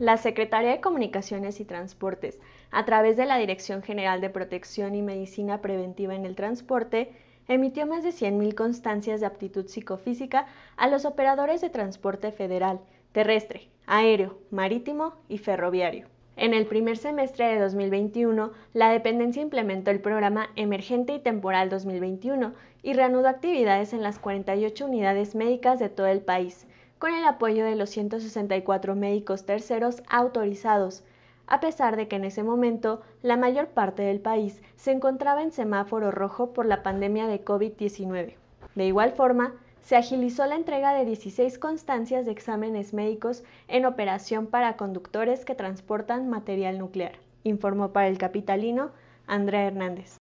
la Secretaría de Comunicaciones y Transportes, a través de la Dirección General de Protección y Medicina Preventiva en el Transporte, emitió más de 100.000 constancias de aptitud psicofísica a los operadores de transporte federal, terrestre, aéreo, marítimo y ferroviario. En el primer semestre de 2021, la dependencia implementó el programa Emergente y Temporal 2021 y reanudó actividades en las 48 unidades médicas de todo el país, con el apoyo de los 164 médicos terceros autorizados, a pesar de que en ese momento la mayor parte del país se encontraba en semáforo rojo por la pandemia de COVID-19. De igual forma, se agilizó la entrega de 16 constancias de exámenes médicos en operación para conductores que transportan material nuclear, informó para el capitalino Andrea Hernández.